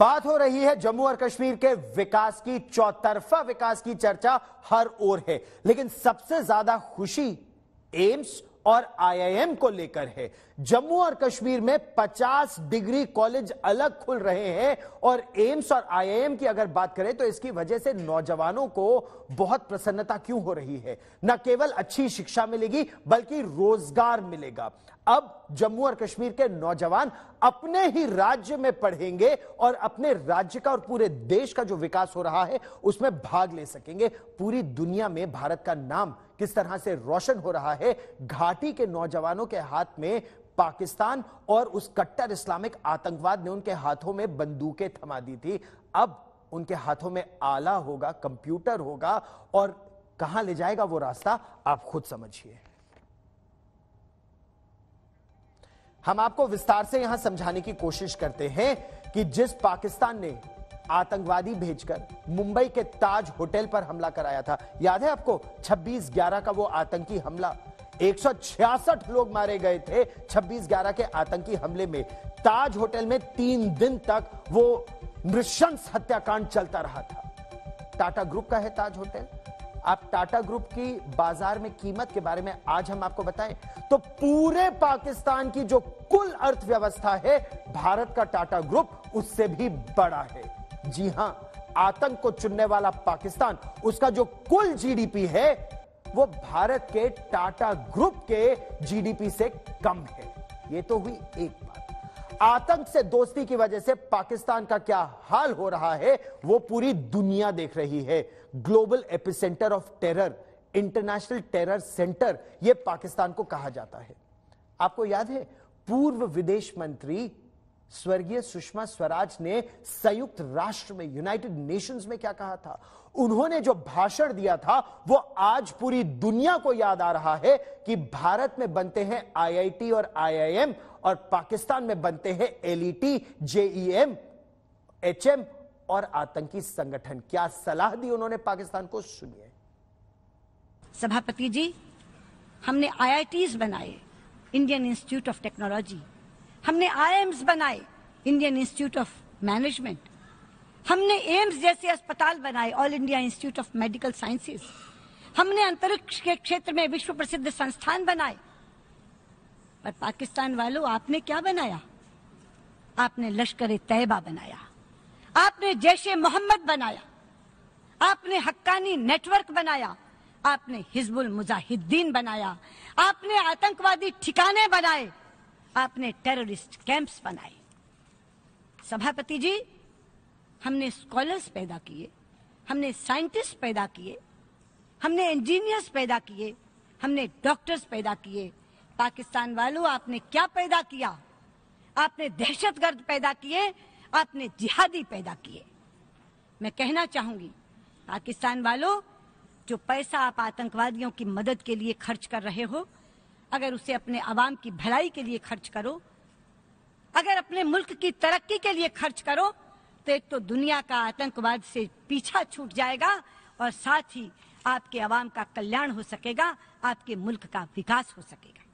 बात हो रही है जम्मू और कश्मीर के विकास की चौतरफा विकास की चर्चा हर ओर है लेकिन सबसे ज्यादा खुशी एम्स और आईआईएम को लेकर है जम्मू और कश्मीर में 50 डिग्री कॉलेज अलग खुल रहे हैं और एम्स और आईआईएम की अगर बात करें तो इसकी वजह से नौजवानों को बहुत प्रसन्नता क्यों हो रही है न केवल अच्छी शिक्षा मिलेगी बल्कि रोजगार मिलेगा अब जम्मू और कश्मीर के नौजवान अपने ही राज्य में पढ़ेंगे और अपने राज्य का और पूरे देश का जो विकास हो रहा है उसमें भाग ले सकेंगे पूरी दुनिया में भारत का नाम किस तरह से रोशन हो रहा है घाटी के नौजवानों के हाथ में पाकिस्तान और उस कट्टर इस्लामिक आतंकवाद ने उनके हाथों में बंदूकें थमा दी थी अब उनके हाथों में आला होगा कंप्यूटर होगा और कहां ले जाएगा वो रास्ता आप खुद समझिए हम आपको विस्तार से यहां समझाने की कोशिश करते हैं कि जिस पाकिस्तान ने आतंकवादी भेजकर मुंबई के ताज होटल पर हमला कराया था याद है आपको 26 ग्यारह का वो आतंकी हमला 166 लोग मारे गए थे 26 ग्यारह के आतंकी हमले में ताज होटल में तीन दिन तक वो नृशंस हत्याकांड चलता रहा था टाटा ग्रुप का है ताज होटल आप टाटा ग्रुप की बाजार में कीमत के बारे में आज हम आपको बताएं तो पूरे पाकिस्तान की जो कुल अर्थव्यवस्था है भारत का टाटा ग्रुप उससे भी बड़ा है जी हां आतंक को चुनने वाला पाकिस्तान उसका जो कुल जीडीपी है वो भारत के टाटा ग्रुप के जीडीपी से कम है ये तो हुई एक बात आतंक से दोस्ती की वजह से पाकिस्तान का क्या हाल हो रहा है वो पूरी दुनिया देख रही है global epicentre of terror international terror centre ये पाकिस्तान को कहा जाता है आपको याद है पूर्व विदेश मंत्री स्वर्गीय सुषमा स्वराज ने संयुक्त राष्ट्र में यूनाइटेड नेशंस में क्या कहा था उन्होंने जो भाषण दिया था वो आज पूरी दुनिया को याद आ रहा है कि भारत में बनते हैं आईआईटी और आईआईएम और पाकिस्तान में बनते हैं एलईटी जेईएम एचएम और आतंकी संगठन क्या सलाह दी उन्होंने पाकिस्तान को सुनिए सभापति जी हमने आईआईटीज बनाए इंडियन इंस्टीट्यूट ऑफ टेक्नोलॉजी हमने आईएम्स बनाए इंडियन इंस्टीट्यूट ऑफ मैनेजमेंट हमने एम्स जैसे अस्पताल बनाए All India Institute of Medical Sciences हमने अंतरिक्ष के क्षेत्र में विश्व प्रसिद्ध संस्थान बनाए पर पाकिस्तान वालों आपने क्या बनाया आपने लश्कर तैयबा बनाया आपने जैश मोहम्मद बनाया आपने हक्कानी नेटवर्क बनाया आपने हिजबुल मुजाहिदीन बनाया आपने आतंकवादी ठिकाने बनाए आपने टेररिस्ट कैंप्स बनाए सभापति जी हमने स्कॉलर्स पैदा किए हमने साइंटिस्ट पैदा किए हमने इंजीनियर्स पैदा किए हमने डॉक्टर्स पैदा किए पाकिस्तान वालों आपने क्या पैदा किया आपने दहशतगर्द पैदा किए आपने जिहादी पैदा किए मैं कहना चाहूंगी पाकिस्तान वालों जो पैसा आप आतंकवादियों की मदद के लिए खर्च कर रहे हो अगर उसे अपने आवाम की भलाई के लिए खर्च करो अगर अपने मुल्क की तरक्की के लिए खर्च करो तो एक तो दुनिया का आतंकवाद से पीछा छूट जाएगा और साथ ही आपके आवाम का कल्याण हो सकेगा आपके मुल्क का विकास हो सकेगा